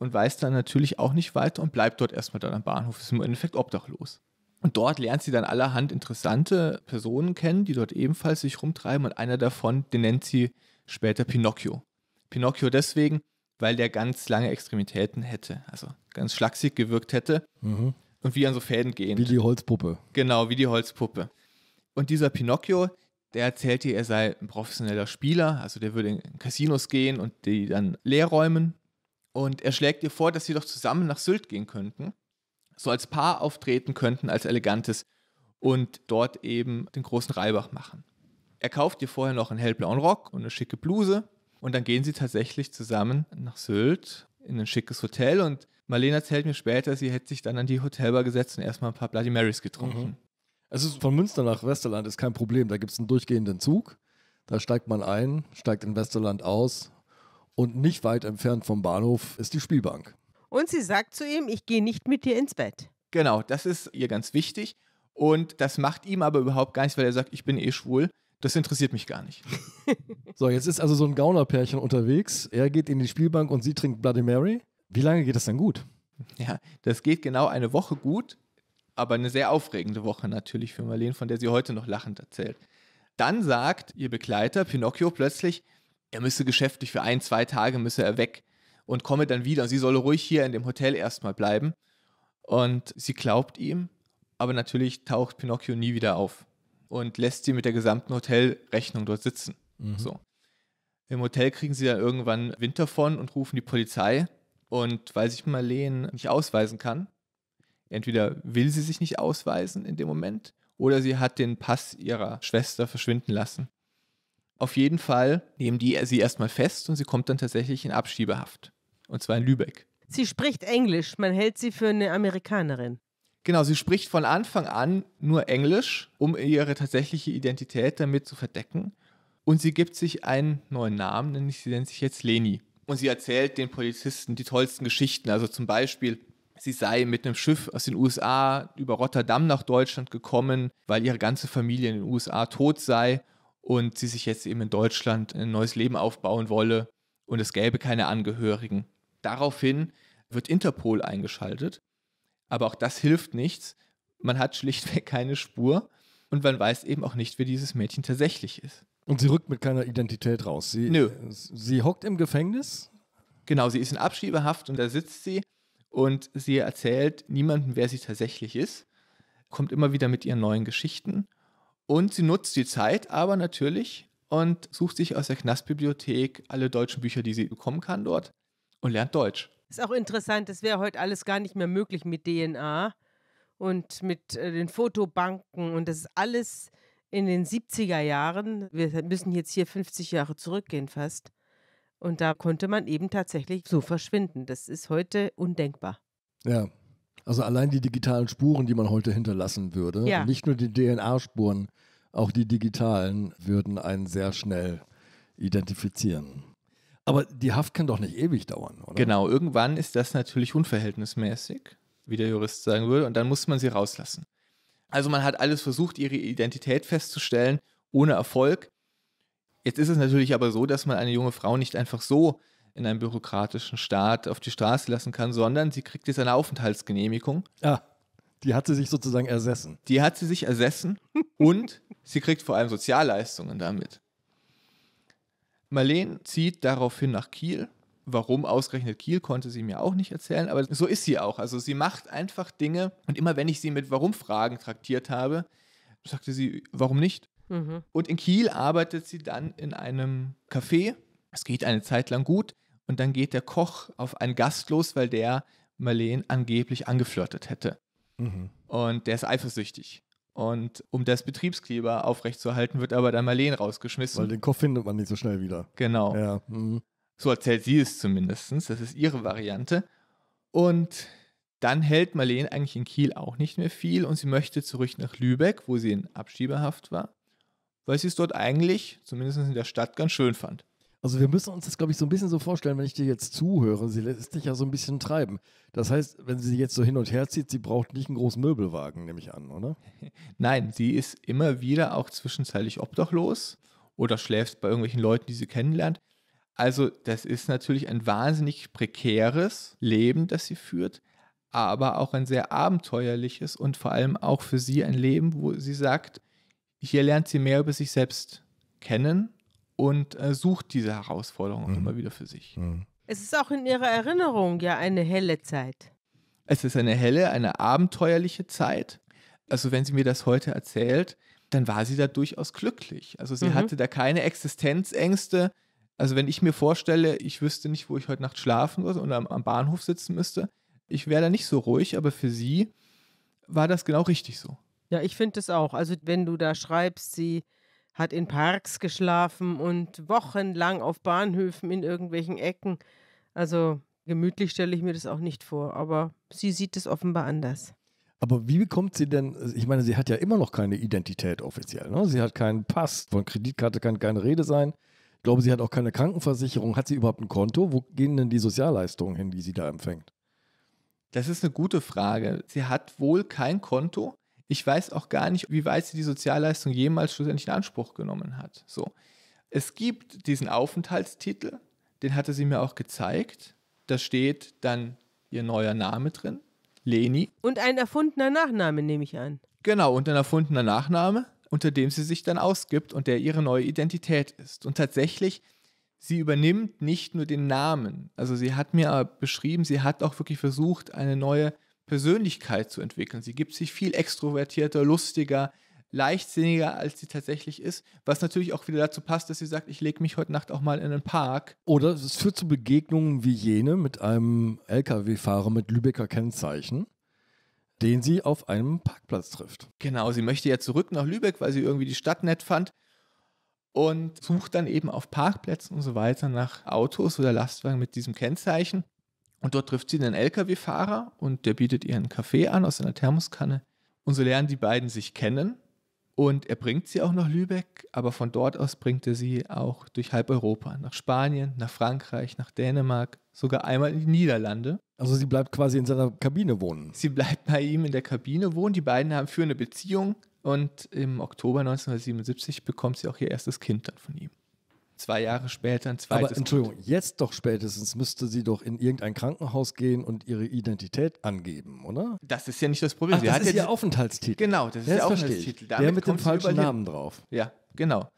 und weiß dann natürlich auch nicht weiter und bleibt dort erstmal dann am Bahnhof. Ist im Endeffekt obdachlos. Und dort lernt sie dann allerhand interessante Personen kennen, die dort ebenfalls sich rumtreiben. Und einer davon, den nennt sie später Pinocchio. Pinocchio deswegen, weil der ganz lange Extremitäten hätte, also ganz schlaksig gewirkt hätte mhm. und wie an so Fäden gehen. Wie die Holzpuppe. Genau, wie die Holzpuppe. Und dieser Pinocchio, der erzählt ihr, er sei ein professioneller Spieler, also der würde in Casinos gehen und die dann leer räumen. Und er schlägt ihr vor, dass sie doch zusammen nach Sylt gehen könnten so als Paar auftreten könnten, als elegantes und dort eben den großen Reibach machen. Er kauft ihr vorher noch einen hellblauen Rock und eine schicke Bluse und dann gehen sie tatsächlich zusammen nach Sylt in ein schickes Hotel und Marlene erzählt mir später, sie hätte sich dann an die Hotelbar gesetzt und erstmal ein paar Bloody Marys getrunken. Mhm. Also von Münster nach Westerland ist kein Problem, da gibt es einen durchgehenden Zug, da steigt man ein, steigt in Westerland aus und nicht weit entfernt vom Bahnhof ist die Spielbank. Und sie sagt zu ihm, ich gehe nicht mit dir ins Bett. Genau, das ist ihr ganz wichtig. Und das macht ihm aber überhaupt gar nichts, weil er sagt, ich bin eh schwul. Das interessiert mich gar nicht. so, jetzt ist also so ein Gaunerpärchen unterwegs. Er geht in die Spielbank und sie trinkt Bloody Mary. Wie lange geht das dann gut? Ja, das geht genau eine Woche gut, aber eine sehr aufregende Woche natürlich für Marlene, von der sie heute noch lachend erzählt. Dann sagt ihr Begleiter Pinocchio plötzlich, er müsse geschäftlich für ein, zwei Tage müsse er weg und komme dann wieder. Sie soll ruhig hier in dem Hotel erstmal bleiben. Und sie glaubt ihm, aber natürlich taucht Pinocchio nie wieder auf und lässt sie mit der gesamten Hotelrechnung dort sitzen. Mhm. So. Im Hotel kriegen sie dann irgendwann Wind davon und rufen die Polizei. Und weil sich Marleen nicht ausweisen kann, entweder will sie sich nicht ausweisen in dem Moment oder sie hat den Pass ihrer Schwester verschwinden lassen. Auf jeden Fall nehmen die sie erstmal fest und sie kommt dann tatsächlich in Abschiebehaft und zwar in Lübeck. Sie spricht Englisch, man hält sie für eine Amerikanerin. Genau, sie spricht von Anfang an nur Englisch, um ihre tatsächliche Identität damit zu verdecken. Und sie gibt sich einen neuen Namen, nämlich sie nennt sich jetzt Leni. Und sie erzählt den Polizisten die tollsten Geschichten. Also zum Beispiel, sie sei mit einem Schiff aus den USA über Rotterdam nach Deutschland gekommen, weil ihre ganze Familie in den USA tot sei und sie sich jetzt eben in Deutschland ein neues Leben aufbauen wolle und es gäbe keine Angehörigen. Daraufhin wird Interpol eingeschaltet, aber auch das hilft nichts. Man hat schlichtweg keine Spur und man weiß eben auch nicht, wer dieses Mädchen tatsächlich ist. Und sie rückt mit keiner Identität raus. Sie, Nö. Sie hockt im Gefängnis? Genau, sie ist in Abschiebehaft und da sitzt sie und sie erzählt niemandem, wer sie tatsächlich ist, kommt immer wieder mit ihren neuen Geschichten und sie nutzt die Zeit aber natürlich und sucht sich aus der Knastbibliothek alle deutschen Bücher, die sie bekommen kann dort, und lernt Deutsch. Ist auch interessant, das wäre heute alles gar nicht mehr möglich mit DNA und mit äh, den Fotobanken und das ist alles in den 70er Jahren. Wir müssen jetzt hier 50 Jahre zurückgehen fast. Und da konnte man eben tatsächlich so verschwinden. Das ist heute undenkbar. Ja. Also allein die digitalen Spuren, die man heute hinterlassen würde, ja. nicht nur die DNA-Spuren, auch die digitalen würden einen sehr schnell identifizieren. Aber die Haft kann doch nicht ewig dauern, oder? Genau, irgendwann ist das natürlich unverhältnismäßig, wie der Jurist sagen würde, und dann muss man sie rauslassen. Also man hat alles versucht, ihre Identität festzustellen, ohne Erfolg. Jetzt ist es natürlich aber so, dass man eine junge Frau nicht einfach so in einem bürokratischen Staat auf die Straße lassen kann, sondern sie kriegt jetzt eine Aufenthaltsgenehmigung. Ah, die hat sie sich sozusagen ersessen. Die hat sie sich ersessen und sie kriegt vor allem Sozialleistungen damit. Marleen zieht daraufhin nach Kiel. Warum ausgerechnet Kiel, konnte sie mir auch nicht erzählen, aber so ist sie auch. Also sie macht einfach Dinge und immer wenn ich sie mit Warum-Fragen traktiert habe, sagte sie, warum nicht? Mhm. Und in Kiel arbeitet sie dann in einem Café. Es geht eine Zeit lang gut und dann geht der Koch auf einen Gast los, weil der Marleen angeblich angeflirtet hätte. Mhm. Und der ist eifersüchtig. Und um das Betriebsklima aufrechtzuerhalten, wird aber dann Marleen rausgeschmissen. Weil den Kopf findet man nicht so schnell wieder. Genau. Ja. Mhm. So erzählt sie es zumindest. Das ist ihre Variante. Und dann hält Marleen eigentlich in Kiel auch nicht mehr viel und sie möchte zurück nach Lübeck, wo sie in Abschiebehaft war, weil sie es dort eigentlich, zumindest in der Stadt, ganz schön fand. Also wir müssen uns das, glaube ich, so ein bisschen so vorstellen, wenn ich dir jetzt zuhöre, sie lässt dich ja so ein bisschen treiben. Das heißt, wenn sie jetzt so hin und her zieht, sie braucht nicht einen großen Möbelwagen, nehme ich an, oder? Nein, sie ist immer wieder auch zwischenzeitlich obdachlos oder schläft bei irgendwelchen Leuten, die sie kennenlernt. Also das ist natürlich ein wahnsinnig prekäres Leben, das sie führt, aber auch ein sehr abenteuerliches und vor allem auch für sie ein Leben, wo sie sagt, hier lernt sie mehr über sich selbst kennen und äh, sucht diese Herausforderung mhm. immer wieder für sich. Mhm. Es ist auch in ihrer Erinnerung ja eine helle Zeit. Es ist eine helle, eine abenteuerliche Zeit. Also wenn sie mir das heute erzählt, dann war sie da durchaus glücklich. Also sie mhm. hatte da keine Existenzängste. Also wenn ich mir vorstelle, ich wüsste nicht, wo ich heute Nacht schlafen würde und am, am Bahnhof sitzen müsste, ich wäre da nicht so ruhig, aber für sie war das genau richtig so. Ja, ich finde es auch. Also wenn du da schreibst, sie hat in Parks geschlafen und wochenlang auf Bahnhöfen in irgendwelchen Ecken. Also gemütlich stelle ich mir das auch nicht vor, aber sie sieht es offenbar anders. Aber wie bekommt sie denn, also, ich meine, sie hat ja immer noch keine Identität offiziell. Ne? Sie hat keinen Pass, von Kreditkarte kann keine Rede sein. Ich glaube, sie hat auch keine Krankenversicherung. Hat sie überhaupt ein Konto? Wo gehen denn die Sozialleistungen hin, die sie da empfängt? Das ist eine gute Frage. Sie hat wohl kein Konto. Ich weiß auch gar nicht, wie weit sie die Sozialleistung jemals schlussendlich in Anspruch genommen hat. So. Es gibt diesen Aufenthaltstitel, den hatte sie mir auch gezeigt. Da steht dann ihr neuer Name drin, Leni. Und ein erfundener Nachname, nehme ich an. Genau, und ein erfundener Nachname, unter dem sie sich dann ausgibt und der ihre neue Identität ist. Und tatsächlich, sie übernimmt nicht nur den Namen. Also sie hat mir beschrieben, sie hat auch wirklich versucht, eine neue Persönlichkeit zu entwickeln. Sie gibt sich viel extrovertierter, lustiger, leichtsinniger, als sie tatsächlich ist, was natürlich auch wieder dazu passt, dass sie sagt, ich lege mich heute Nacht auch mal in den Park. Oder es führt zu Begegnungen wie jene mit einem Lkw-Fahrer mit Lübecker Kennzeichen den sie auf einem Parkplatz trifft. Genau, sie möchte ja zurück nach Lübeck, weil sie irgendwie die Stadt nett fand und sucht dann eben auf Parkplätzen und so weiter nach Autos oder Lastwagen mit diesem Kennzeichen. Und dort trifft sie einen Lkw-Fahrer und der bietet ihr einen Kaffee an aus einer Thermoskanne. Und so lernen die beiden sich kennen. Und er bringt sie auch nach Lübeck, aber von dort aus bringt er sie auch durch halb Europa, nach Spanien, nach Frankreich, nach Dänemark, sogar einmal in die Niederlande. Also sie bleibt quasi in seiner Kabine wohnen. Sie bleibt bei ihm in der Kabine wohnen. Die beiden haben für eine Beziehung und im Oktober 1977 bekommt sie auch ihr erstes Kind dann von ihm zwei Jahre später ein zweites. Aber Entschuldigung, Kind. jetzt doch spätestens müsste sie doch in irgendein Krankenhaus gehen und ihre Identität angeben, oder? Das ist ja nicht das Problem. Ach, das ist ja ihr Aufenthaltstitel. Genau, das ist das ihr Aufenthaltstitel. Damit Der mit dem falschen Namen drauf. Ja, genau.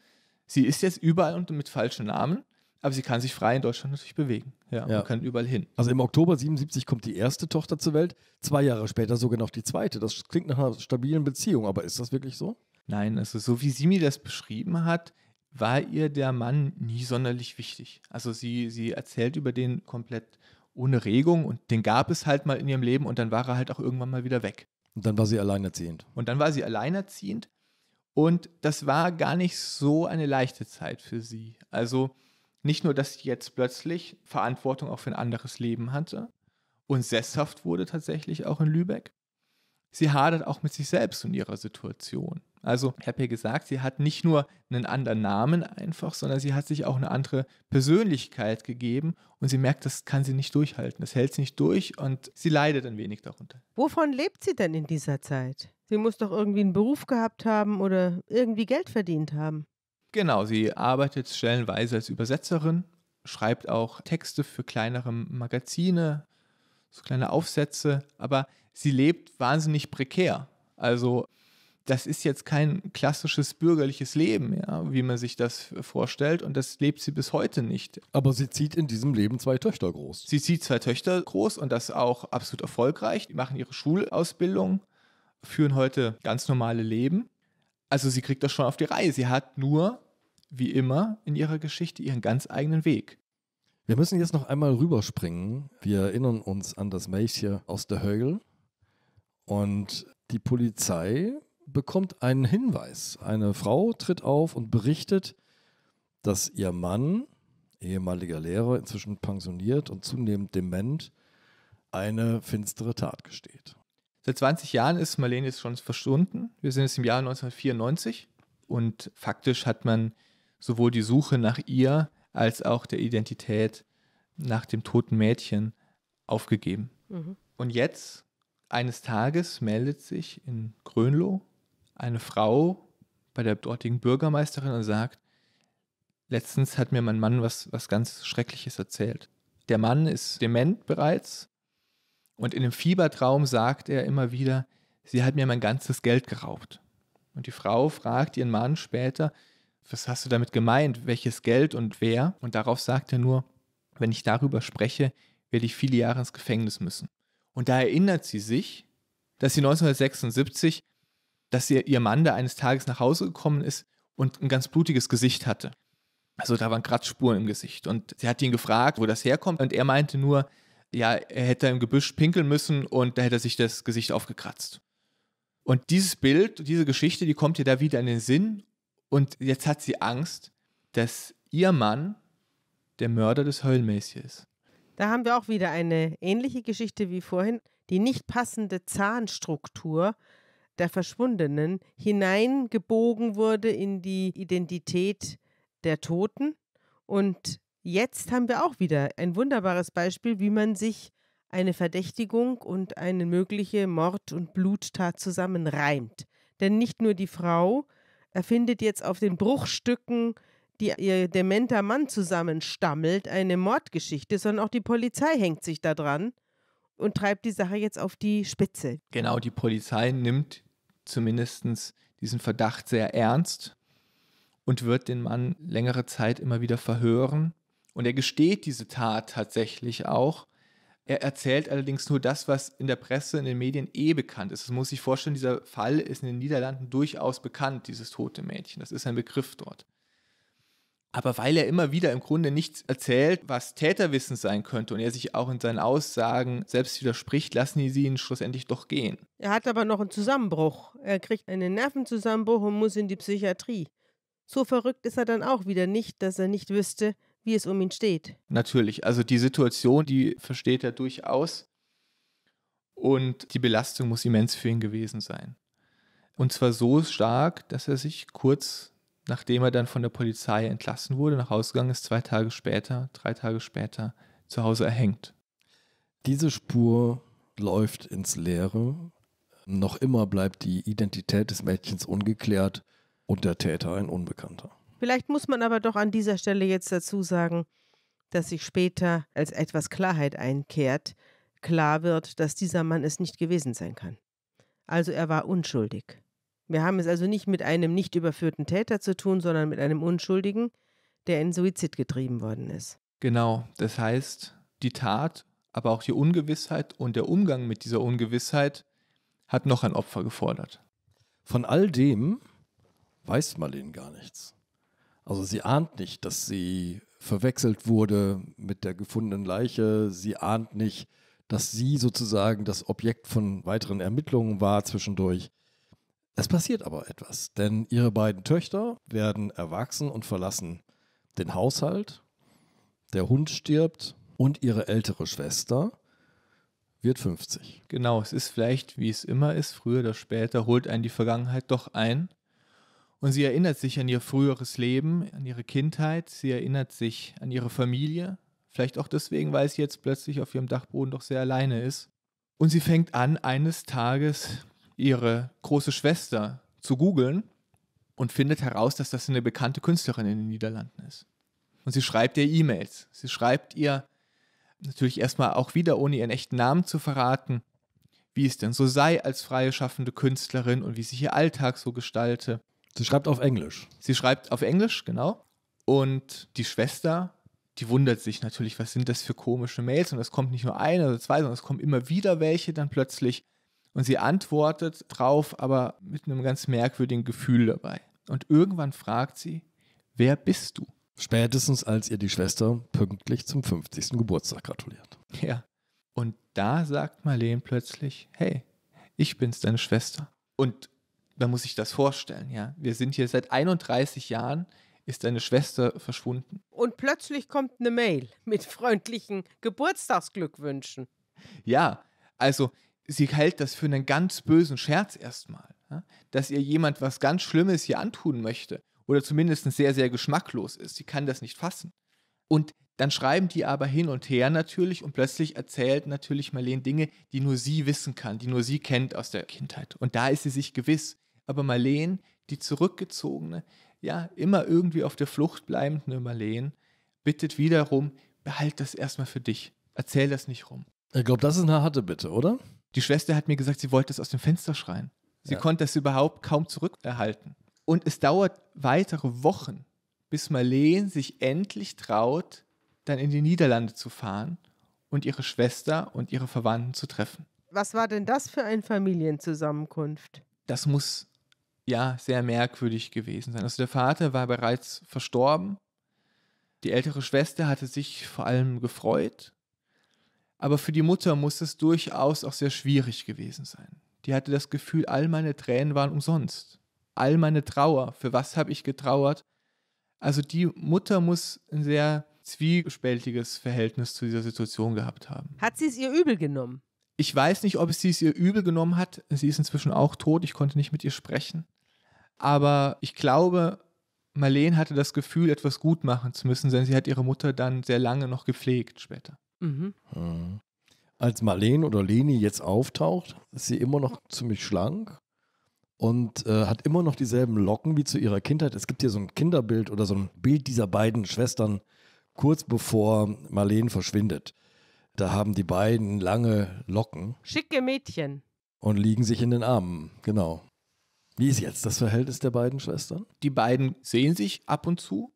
Sie ist jetzt überall und mit falschen Namen. Aber sie kann sich frei in Deutschland natürlich bewegen. Ja, ja. Und kann überall hin. Also im Oktober 77 kommt die erste Tochter zur Welt, zwei Jahre später sogar noch die zweite. Das klingt nach einer stabilen Beziehung, aber ist das wirklich so? Nein, also so wie sie mir das beschrieben hat, war ihr der Mann nie sonderlich wichtig. Also sie, sie erzählt über den komplett ohne Regung und den gab es halt mal in ihrem Leben und dann war er halt auch irgendwann mal wieder weg. Und dann war sie alleinerziehend. Und dann war sie alleinerziehend und das war gar nicht so eine leichte Zeit für sie. Also nicht nur, dass sie jetzt plötzlich Verantwortung auch für ein anderes Leben hatte und sesshaft wurde tatsächlich auch in Lübeck, sie hadert auch mit sich selbst und ihrer Situation. Also, ich habe ja gesagt, sie hat nicht nur einen anderen Namen einfach, sondern sie hat sich auch eine andere Persönlichkeit gegeben und sie merkt, das kann sie nicht durchhalten, das hält sie nicht durch und sie leidet ein wenig darunter. Wovon lebt sie denn in dieser Zeit? Sie muss doch irgendwie einen Beruf gehabt haben oder irgendwie Geld verdient haben. Genau, sie arbeitet stellenweise als Übersetzerin, schreibt auch Texte für kleinere Magazine, so kleine Aufsätze, aber sie lebt wahnsinnig prekär. Also das ist jetzt kein klassisches bürgerliches Leben, ja, wie man sich das vorstellt. Und das lebt sie bis heute nicht. Aber sie zieht in diesem Leben zwei Töchter groß. Sie zieht zwei Töchter groß und das auch absolut erfolgreich. Die machen ihre Schulausbildung, führen heute ganz normale Leben. Also sie kriegt das schon auf die Reihe. Sie hat nur, wie immer in ihrer Geschichte, ihren ganz eigenen Weg. Wir müssen jetzt noch einmal rüberspringen. Wir erinnern uns an das Mädchen aus der Högel und die Polizei bekommt einen Hinweis. Eine Frau tritt auf und berichtet, dass ihr Mann, ehemaliger Lehrer, inzwischen pensioniert und zunehmend dement, eine finstere Tat gesteht. Seit 20 Jahren ist Marlene jetzt schon verschwunden. Wir sind jetzt im Jahr 1994 und faktisch hat man sowohl die Suche nach ihr als auch der Identität nach dem toten Mädchen aufgegeben. Mhm. Und jetzt eines Tages meldet sich in Grönlo eine Frau bei der dortigen Bürgermeisterin und sagt, letztens hat mir mein Mann was, was ganz Schreckliches erzählt. Der Mann ist dement bereits und in dem Fiebertraum sagt er immer wieder, sie hat mir mein ganzes Geld geraubt. Und die Frau fragt ihren Mann später, was hast du damit gemeint, welches Geld und wer? Und darauf sagt er nur, wenn ich darüber spreche, werde ich viele Jahre ins Gefängnis müssen. Und da erinnert sie sich, dass sie 1976, dass ihr, ihr Mann da eines Tages nach Hause gekommen ist und ein ganz blutiges Gesicht hatte. Also da waren Kratzspuren im Gesicht. Und sie hat ihn gefragt, wo das herkommt. Und er meinte nur, ja, er hätte im Gebüsch pinkeln müssen und da hätte er sich das Gesicht aufgekratzt. Und dieses Bild, diese Geschichte, die kommt ihr da wieder in den Sinn. Und jetzt hat sie Angst, dass ihr Mann der Mörder des Höllenmäßig ist. Da haben wir auch wieder eine ähnliche Geschichte wie vorhin. Die nicht passende Zahnstruktur der Verschwundenen hineingebogen wurde in die Identität der Toten. Und jetzt haben wir auch wieder ein wunderbares Beispiel, wie man sich eine Verdächtigung und eine mögliche Mord- und Bluttat zusammenreimt. Denn nicht nur die Frau erfindet jetzt auf den Bruchstücken die ihr dementer Mann zusammenstammelt, eine Mordgeschichte, sondern auch die Polizei hängt sich da dran und treibt die Sache jetzt auf die Spitze. Genau, die Polizei nimmt zumindest diesen Verdacht sehr ernst und wird den Mann längere Zeit immer wieder verhören. Und er gesteht diese Tat tatsächlich auch. Er erzählt allerdings nur das, was in der Presse, in den Medien eh bekannt ist. Das muss sich vorstellen, dieser Fall ist in den Niederlanden durchaus bekannt, dieses tote Mädchen. Das ist ein Begriff dort. Aber weil er immer wieder im Grunde nichts erzählt, was Täterwissen sein könnte und er sich auch in seinen Aussagen selbst widerspricht, lassen die sie ihn schlussendlich doch gehen. Er hat aber noch einen Zusammenbruch. Er kriegt einen Nervenzusammenbruch und muss in die Psychiatrie. So verrückt ist er dann auch wieder nicht, dass er nicht wüsste, wie es um ihn steht. Natürlich, also die Situation, die versteht er durchaus. Und die Belastung muss immens für ihn gewesen sein. Und zwar so stark, dass er sich kurz nachdem er dann von der Polizei entlassen wurde, nach Hause gegangen ist, zwei Tage später, drei Tage später zu Hause erhängt. Diese Spur läuft ins Leere. Noch immer bleibt die Identität des Mädchens ungeklärt und der Täter ein Unbekannter. Vielleicht muss man aber doch an dieser Stelle jetzt dazu sagen, dass sich später, als etwas Klarheit einkehrt, klar wird, dass dieser Mann es nicht gewesen sein kann. Also er war unschuldig. Wir haben es also nicht mit einem nicht überführten Täter zu tun, sondern mit einem Unschuldigen, der in Suizid getrieben worden ist. Genau, das heißt, die Tat, aber auch die Ungewissheit und der Umgang mit dieser Ungewissheit hat noch ein Opfer gefordert. Von all dem weiß Marlene gar nichts. Also sie ahnt nicht, dass sie verwechselt wurde mit der gefundenen Leiche. Sie ahnt nicht, dass sie sozusagen das Objekt von weiteren Ermittlungen war zwischendurch. Es passiert aber etwas, denn ihre beiden Töchter werden erwachsen und verlassen den Haushalt, der Hund stirbt und ihre ältere Schwester wird 50. Genau, es ist vielleicht, wie es immer ist, früher oder später holt einen die Vergangenheit doch ein und sie erinnert sich an ihr früheres Leben, an ihre Kindheit, sie erinnert sich an ihre Familie, vielleicht auch deswegen, weil sie jetzt plötzlich auf ihrem Dachboden doch sehr alleine ist. Und sie fängt an, eines Tages ihre große Schwester zu googeln und findet heraus, dass das eine bekannte Künstlerin in den Niederlanden ist. Und sie schreibt ihr E-Mails. Sie schreibt ihr natürlich erstmal auch wieder, ohne ihren echten Namen zu verraten, wie es denn so sei als freie schaffende Künstlerin und wie sich ihr Alltag so gestalte. Sie schreibt auf Englisch. Sie schreibt auf Englisch, genau. Und die Schwester, die wundert sich natürlich, was sind das für komische Mails? Und es kommt nicht nur eine oder zwei, sondern es kommen immer wieder welche dann plötzlich und sie antwortet drauf, aber mit einem ganz merkwürdigen Gefühl dabei. Und irgendwann fragt sie, wer bist du? Spätestens als ihr die Schwester pünktlich zum 50. Geburtstag gratuliert. Ja. Und da sagt Marleen plötzlich, hey, ich bin's, deine Schwester. Und man muss sich das vorstellen, ja. Wir sind hier seit 31 Jahren, ist deine Schwester verschwunden. Und plötzlich kommt eine Mail mit freundlichen Geburtstagsglückwünschen. Ja, also sie hält das für einen ganz bösen Scherz erstmal, dass ihr jemand was ganz Schlimmes hier antun möchte oder zumindest sehr, sehr geschmacklos ist. Sie kann das nicht fassen. Und dann schreiben die aber hin und her natürlich und plötzlich erzählt natürlich Marlene Dinge, die nur sie wissen kann, die nur sie kennt aus der Kindheit. Und da ist sie sich gewiss. Aber Marlene, die zurückgezogene, ja, immer irgendwie auf der Flucht bleibende Marlene, bittet wiederum, behalt das erstmal für dich. Erzähl das nicht rum. Ich glaube, das ist eine harte Bitte, oder? Die Schwester hat mir gesagt, sie wollte es aus dem Fenster schreien. Sie ja. konnte das überhaupt kaum zurückerhalten. Und es dauert weitere Wochen, bis Marleen sich endlich traut, dann in die Niederlande zu fahren und ihre Schwester und ihre Verwandten zu treffen. Was war denn das für eine Familienzusammenkunft? Das muss ja sehr merkwürdig gewesen sein. Also der Vater war bereits verstorben. Die ältere Schwester hatte sich vor allem gefreut aber für die Mutter muss es durchaus auch sehr schwierig gewesen sein. Die hatte das Gefühl, all meine Tränen waren umsonst. All meine Trauer, für was habe ich getrauert? Also die Mutter muss ein sehr zwiespältiges Verhältnis zu dieser Situation gehabt haben. Hat sie es ihr übel genommen? Ich weiß nicht, ob sie es ihr übel genommen hat. Sie ist inzwischen auch tot. Ich konnte nicht mit ihr sprechen. Aber ich glaube, Marleen hatte das Gefühl, etwas gut machen zu müssen, denn sie hat ihre Mutter dann sehr lange noch gepflegt später. Mhm. Mhm. Als Marlene oder Leni jetzt auftaucht, ist sie immer noch ziemlich schlank und äh, hat immer noch dieselben Locken wie zu ihrer Kindheit. Es gibt hier so ein Kinderbild oder so ein Bild dieser beiden Schwestern kurz bevor Marlene verschwindet. Da haben die beiden lange Locken. Schicke Mädchen. Und liegen sich in den Armen, genau. Wie ist jetzt das Verhältnis der beiden Schwestern? Die beiden sehen sich ab und zu.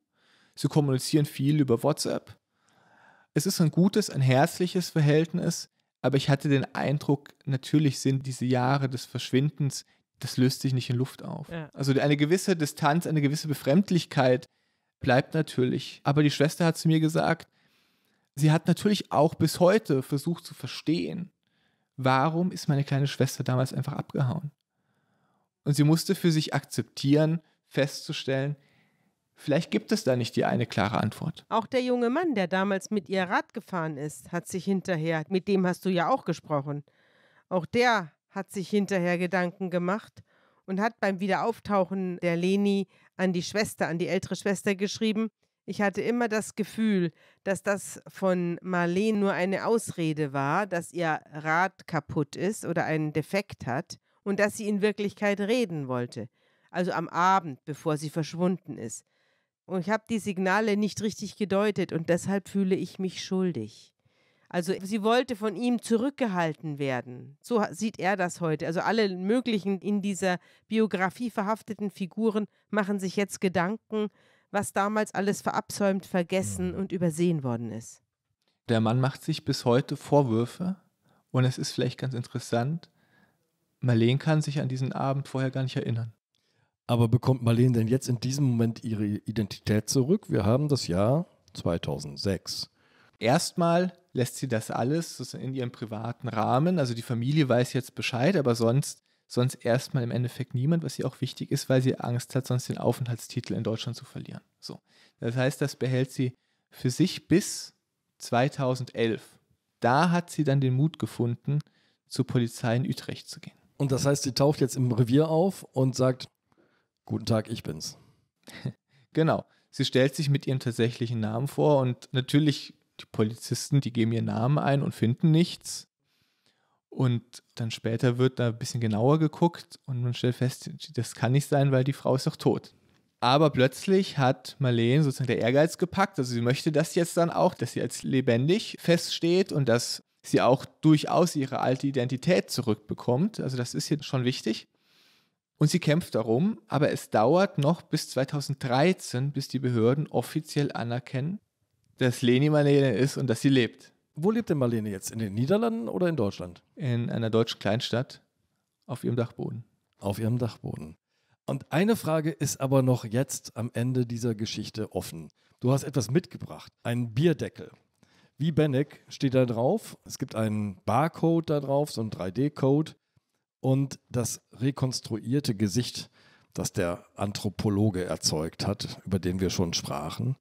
Sie kommunizieren viel über WhatsApp. Es ist ein gutes, ein herzliches Verhältnis, aber ich hatte den Eindruck, natürlich sind diese Jahre des Verschwindens, das löst sich nicht in Luft auf. Ja. Also eine gewisse Distanz, eine gewisse Befremdlichkeit bleibt natürlich. Aber die Schwester hat zu mir gesagt, sie hat natürlich auch bis heute versucht zu verstehen, warum ist meine kleine Schwester damals einfach abgehauen. Und sie musste für sich akzeptieren, festzustellen, Vielleicht gibt es da nicht die eine klare Antwort. Auch der junge Mann, der damals mit ihr Rad gefahren ist, hat sich hinterher, mit dem hast du ja auch gesprochen, auch der hat sich hinterher Gedanken gemacht und hat beim Wiederauftauchen der Leni an die Schwester, an die ältere Schwester geschrieben, ich hatte immer das Gefühl, dass das von Marleen nur eine Ausrede war, dass ihr Rad kaputt ist oder einen Defekt hat und dass sie in Wirklichkeit reden wollte. Also am Abend, bevor sie verschwunden ist. Und ich habe die Signale nicht richtig gedeutet und deshalb fühle ich mich schuldig. Also sie wollte von ihm zurückgehalten werden. So sieht er das heute. Also alle möglichen in dieser Biografie verhafteten Figuren machen sich jetzt Gedanken, was damals alles verabsäumt, vergessen mhm. und übersehen worden ist. Der Mann macht sich bis heute Vorwürfe und es ist vielleicht ganz interessant, Marleen kann sich an diesen Abend vorher gar nicht erinnern. Aber bekommt Marlene denn jetzt in diesem Moment ihre Identität zurück? Wir haben das Jahr 2006. Erstmal lässt sie das alles in ihrem privaten Rahmen. Also die Familie weiß jetzt Bescheid, aber sonst, sonst erstmal im Endeffekt niemand, was ihr auch wichtig ist, weil sie Angst hat, sonst den Aufenthaltstitel in Deutschland zu verlieren. So. Das heißt, das behält sie für sich bis 2011. Da hat sie dann den Mut gefunden, zur Polizei in Utrecht zu gehen. Und das heißt, sie taucht jetzt im Revier auf und sagt, Guten Tag, ich bin's. genau. Sie stellt sich mit ihrem tatsächlichen Namen vor und natürlich die Polizisten, die geben ihren Namen ein und finden nichts. Und dann später wird da ein bisschen genauer geguckt und man stellt fest, das kann nicht sein, weil die Frau ist doch tot. Aber plötzlich hat Marlene sozusagen der Ehrgeiz gepackt. Also sie möchte das jetzt dann auch, dass sie als lebendig feststeht und dass sie auch durchaus ihre alte Identität zurückbekommt. Also das ist jetzt schon wichtig. Und sie kämpft darum, aber es dauert noch bis 2013, bis die Behörden offiziell anerkennen, dass Leni Marlene ist und dass sie lebt. Wo lebt denn Marlene jetzt? In den Niederlanden oder in Deutschland? In einer deutschen Kleinstadt auf ihrem Dachboden. Auf ihrem Dachboden. Und eine Frage ist aber noch jetzt am Ende dieser Geschichte offen. Du hast etwas mitgebracht, einen Bierdeckel. Wie Benek steht da drauf. Es gibt einen Barcode da drauf, so einen 3D-Code und das rekonstruierte Gesicht, das der Anthropologe erzeugt hat, über den wir schon sprachen.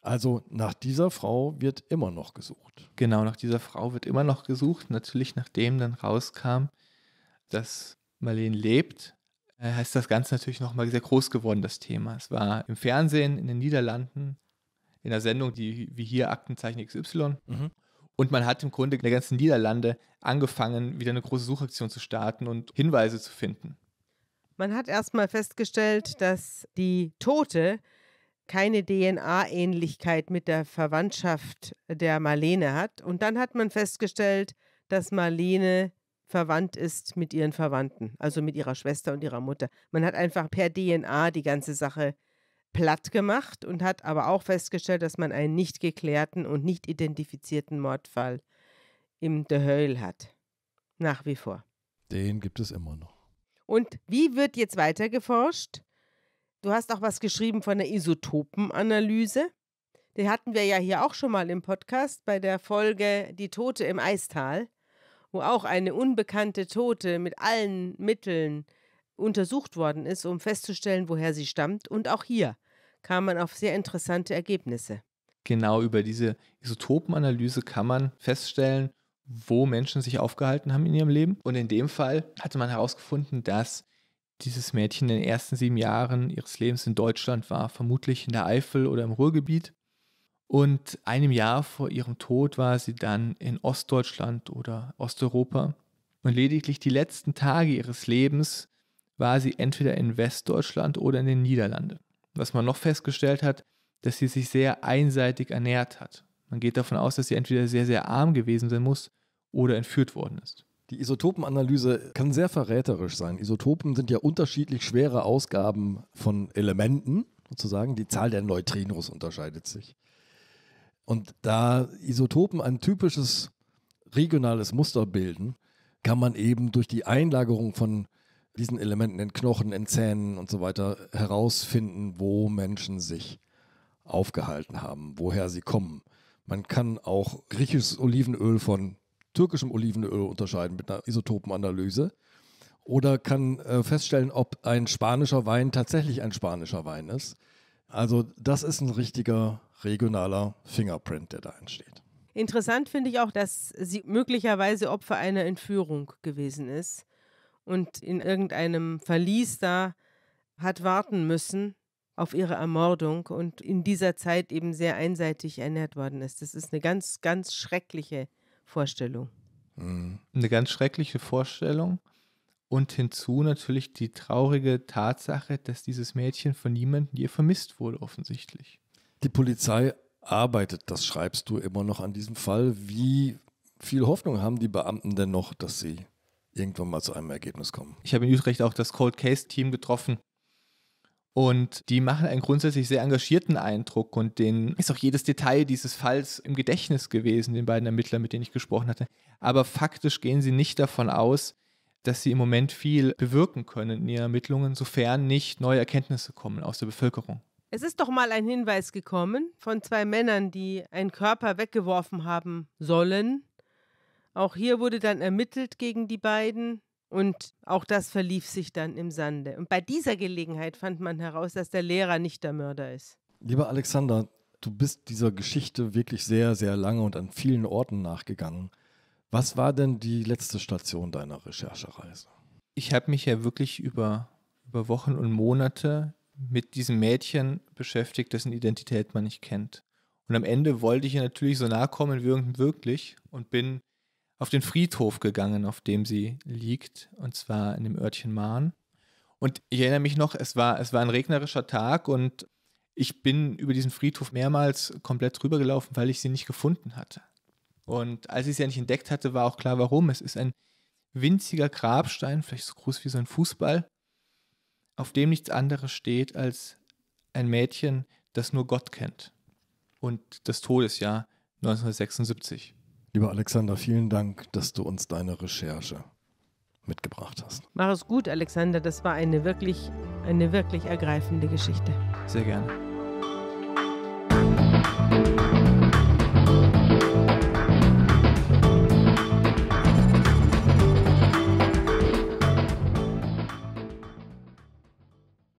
Also nach dieser Frau wird immer noch gesucht. Genau, nach dieser Frau wird immer noch gesucht. Natürlich, nachdem dann rauskam, dass Marlene lebt, äh, ist das Ganze natürlich nochmal sehr groß geworden, das Thema. Es war im Fernsehen in den Niederlanden, in der Sendung, die wie hier Aktenzeichen XY. Mhm. Und man hat im Grunde in der ganzen Niederlande angefangen, wieder eine große Suchaktion zu starten und Hinweise zu finden. Man hat erstmal festgestellt, dass die Tote keine DNA-Ähnlichkeit mit der Verwandtschaft der Marlene hat. Und dann hat man festgestellt, dass Marlene verwandt ist mit ihren Verwandten, also mit ihrer Schwester und ihrer Mutter. Man hat einfach per DNA die ganze Sache platt gemacht und hat aber auch festgestellt, dass man einen nicht geklärten und nicht identifizierten Mordfall im De Höll hat. Nach wie vor. Den gibt es immer noch. Und wie wird jetzt weiter geforscht? Du hast auch was geschrieben von der Isotopenanalyse. Die hatten wir ja hier auch schon mal im Podcast bei der Folge Die Tote im Eistal, wo auch eine unbekannte Tote mit allen Mitteln untersucht worden ist, um festzustellen, woher sie stammt. Und auch hier kam man auf sehr interessante Ergebnisse. Genau über diese Isotopenanalyse kann man feststellen, wo Menschen sich aufgehalten haben in ihrem Leben. Und in dem Fall hatte man herausgefunden, dass dieses Mädchen in den ersten sieben Jahren ihres Lebens in Deutschland war, vermutlich in der Eifel oder im Ruhrgebiet. Und einem Jahr vor ihrem Tod war sie dann in Ostdeutschland oder Osteuropa. Und lediglich die letzten Tage ihres Lebens war sie entweder in Westdeutschland oder in den Niederlanden. Was man noch festgestellt hat, dass sie sich sehr einseitig ernährt hat. Man geht davon aus, dass sie entweder sehr, sehr arm gewesen sein muss oder entführt worden ist. Die Isotopenanalyse kann sehr verräterisch sein. Isotopen sind ja unterschiedlich schwere Ausgaben von Elementen, sozusagen. Die Zahl der Neutrinos unterscheidet sich. Und da Isotopen ein typisches regionales Muster bilden, kann man eben durch die Einlagerung von diesen Elementen in Knochen, in Zähnen und so weiter herausfinden, wo Menschen sich aufgehalten haben, woher sie kommen. Man kann auch griechisches Olivenöl von türkischem Olivenöl unterscheiden mit einer Isotopenanalyse oder kann äh, feststellen, ob ein spanischer Wein tatsächlich ein spanischer Wein ist. Also das ist ein richtiger regionaler Fingerprint, der da entsteht. Interessant finde ich auch, dass sie möglicherweise Opfer einer Entführung gewesen ist und in irgendeinem Verlies da hat warten müssen auf ihre Ermordung und in dieser Zeit eben sehr einseitig ernährt worden ist. Das ist eine ganz, ganz schreckliche Vorstellung. Mhm. Eine ganz schreckliche Vorstellung. Und hinzu natürlich die traurige Tatsache, dass dieses Mädchen von niemandem je vermisst wurde, offensichtlich. Die Polizei arbeitet, das schreibst du immer noch an diesem Fall. Wie viel Hoffnung haben die Beamten denn noch, dass sie irgendwann mal zu einem Ergebnis kommen. Ich habe in Utrecht auch das Cold Case Team getroffen. Und die machen einen grundsätzlich sehr engagierten Eindruck und denen ist auch jedes Detail dieses Falls im Gedächtnis gewesen, den beiden Ermittlern, mit denen ich gesprochen hatte. Aber faktisch gehen sie nicht davon aus, dass sie im Moment viel bewirken können in ihren Ermittlungen, sofern nicht neue Erkenntnisse kommen aus der Bevölkerung. Es ist doch mal ein Hinweis gekommen von zwei Männern, die einen Körper weggeworfen haben sollen. Auch hier wurde dann ermittelt gegen die beiden und auch das verlief sich dann im Sande. Und bei dieser Gelegenheit fand man heraus, dass der Lehrer nicht der Mörder ist. Lieber Alexander, du bist dieser Geschichte wirklich sehr, sehr lange und an vielen Orten nachgegangen. Was war denn die letzte Station deiner Recherchereise? Ich habe mich ja wirklich über, über Wochen und Monate mit diesem Mädchen beschäftigt, dessen Identität man nicht kennt. Und am Ende wollte ich ihr natürlich so nahe kommen wie irgend möglich und bin auf den Friedhof gegangen, auf dem sie liegt, und zwar in dem Örtchen Mahn. Und ich erinnere mich noch, es war, es war ein regnerischer Tag und ich bin über diesen Friedhof mehrmals komplett drüber gelaufen, weil ich sie nicht gefunden hatte. Und als ich sie ja nicht entdeckt hatte, war auch klar, warum. Es ist ein winziger Grabstein, vielleicht so groß wie so ein Fußball, auf dem nichts anderes steht als ein Mädchen, das nur Gott kennt. Und das Todesjahr 1976. Lieber Alexander, vielen Dank, dass du uns deine Recherche mitgebracht hast. Mach es gut, Alexander. Das war eine wirklich, eine wirklich ergreifende Geschichte. Sehr gerne.